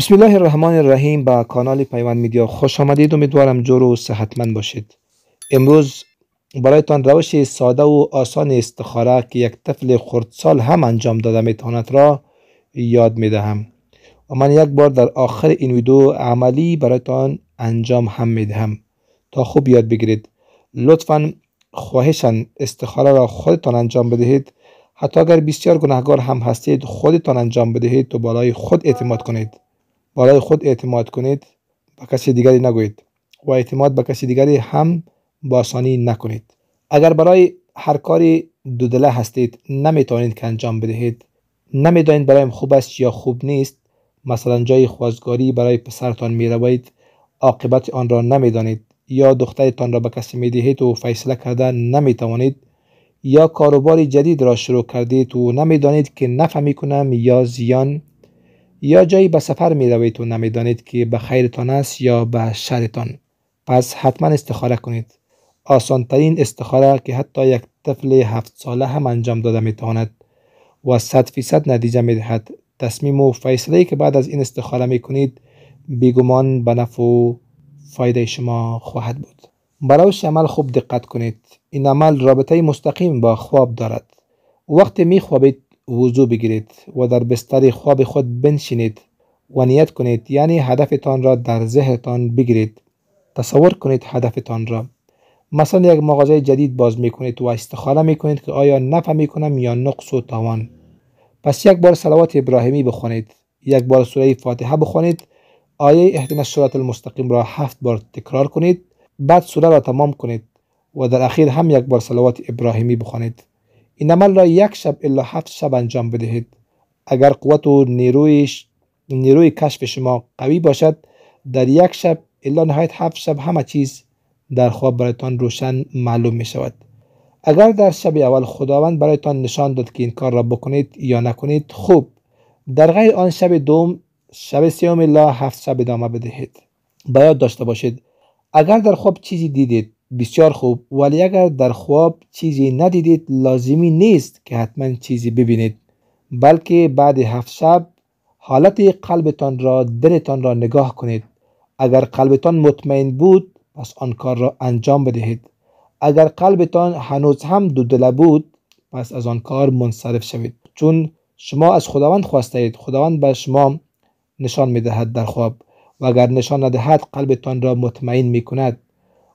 بسم الله الرحمن الرحیم به کانال پیوند میدیا خوش آمدید امیدوارم جور و صحتمند باشید امروز برایتان روش ساده و آسان استخاره که یک طفل خردسال هم انجام داده میتواند را یاد میدهم و من یک بار در آخر این ویدیو عملی برایتان انجام هم میدهم تا خوب یاد بگیرید لطفا خواهشان استخاره را خودتان انجام بدهید حتی اگر بسیار گناهگار هم هستید خودتان انجام بدهید و بالای خود اعتماد کنید برای خود اعتماد کنید به کسی دیگری نگوید و اعتماد به کسی دیگری هم با آسانی نکنید اگر برای هر کاری دودله هستید نمیتوانید که انجام بدهید نمیدانید برایم خوب است یا خوب نیست مثلا جای خوازگاری برای پسرتان می روید عاقبت آن را نمیدانید یا دخترتان را به کسی میدهید و فیصله کرده نمی توانید یا کاروبار جدید را شروع کردید و نمیدانید که نفع کنم یا زیان یا جایی به سفر می روید و نمیدانید که به خیرتان است یا به شرتان پس حتما استخاره کنید آسانترین استخاره که حتی یک طفل هفت ساله هم انجام داده می تواند و صد فیصد نتیجه می دهد تصمیم و فیصله که بعد از این استخاره می کنید بیگمان به نفع و فایده شما خواهد بود برایش عمل خوب دقت کنید این عمل رابطه مستقیم با خواب دارد وقتی می خوابید وضوع بگیرید و در بستر خواب خود بنشینید و نیت کنید یعنی هدفتان را در ذهنتان بگیرید تصور کنید هدفتان را مثلا یک مغازه جدید باز می کنید و استخاره می کنید که آیا نفع می کنم یا نقص و تاوان پس یک بار صلوات ابراهیمی بخوانید یک بار سوره فاتحه بخوانید آیه اهدنا الصراط المستقیم را هفت بار تکرار کنید بعد سوره را تمام کنید و در اخیر هم یک بار صلوات ابراهیمی بخوانید این عمل را یک شب الا هفت شب انجام بدهید اگر قوت و نیروی, نیروی کشف شما قوی باشد در یک شب الا نهایت هفت شب همه چیز در خواب برایتان روشن معلوم می شود اگر در شب اول خداوند برایتان نشان داد که این کار را بکنید یا نکنید خوب در غیر آن شب دوم شب سیوم الا هفت شب ادامه بدهید باید داشته باشید اگر در خواب چیزی دیدید بسیار خوب ولی اگر در خواب چیزی ندیدید لازمی نیست که حتما چیزی ببینید بلکه بعد هفت شب حالت قلبتان را دلتان را نگاه کنید اگر قلبتان مطمئن بود پس آن کار را انجام بدهید اگر قلبتان هنوز هم دو دله بود پس از آن کار منصرف شوید چون شما از خداوند خواستید خداوند به شما نشان می دهد در خواب و اگر نشان ندهد قلبتان را مطمئن می کند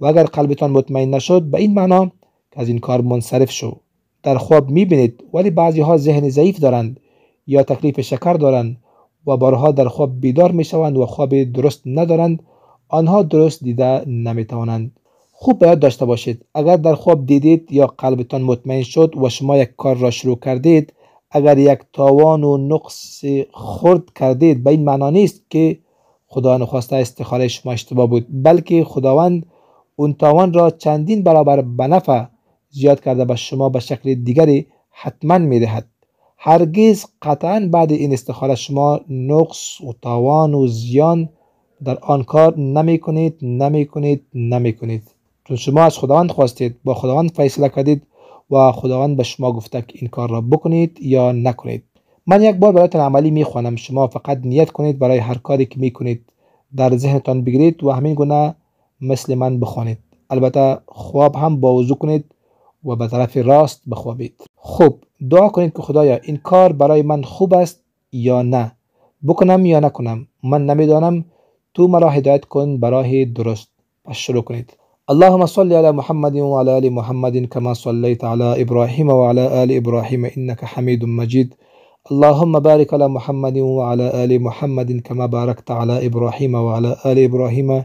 و اگر قلبتان مطمئن نشد به این معنا که از این کار منصرف شو در خواب میبینید ولی بعضی ها ذهن ضعیف دارند یا تکلیف شکر دارند و بارها در خواب بیدار میشوند و خواب درست ندارند آنها درست دیده نمیتوانند خوب باید داشته باشید اگر در خواب دیدید یا قلبتان مطمئن شد و شما یک کار را شروع کردید اگر یک تاوان و نقص خرد کردید به این معنا نیست که خدا نخواسته استخاره شما اشتباه بود بلکه خداوند اون تاوان را چندین برابر به زیاد کرده به شما به شکل دیگری حتما می دهد. هرگز قطعا بعد این استخاره شما نقص و تاوان و زیان در آن کار نمی کنید نمی کنید نمی کنید چون شما از خداوند خواستید با خداوند فیصله کردید و خداوند به شما گفته که این کار را بکنید یا نکنید من یک بار برایتان عملی می خوانم شما فقط نیت کنید برای هر کاری که می کنید در ذهنتان بگیرید و همین گونه مثل من بخوانید البته خواب هم با کنید و به طرف راست بخوابید خوب دعا کنید که خدایا این کار برای من خوب است یا نه بکنم یا نکنم من نمیدانم تو مرا هدایت کن برای درست پس شروع کنید اللهم صل على محمد وعلى آل محمد كما صليت على إبراهيم وعلى آل إبراهيم إنك حميد مجيد اللهم بارك على محمد وعلى آل محمد كما باركت على إبراهيم وعلى آل إبراهيم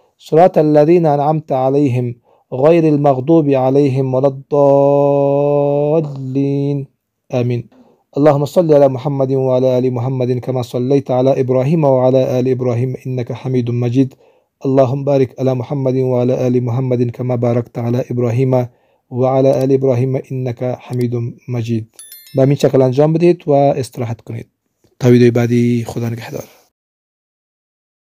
صراط الذين أنعمت عليهم غير المغضوب عليهم ولا الضالين آمين اللهم صل على محمد وعلى آل محمد كما صليت على إبراهيم وعلى آل إبراهيم إنك حميد مجيد اللهم بارك على محمد وعلى آل محمد كما باركت على إبراهيم وعلى آل إبراهيم إنك حميد مجيد بامين این انجام بديت واستراحت كنيت تا ویدیوی بعدی خدا نگهدار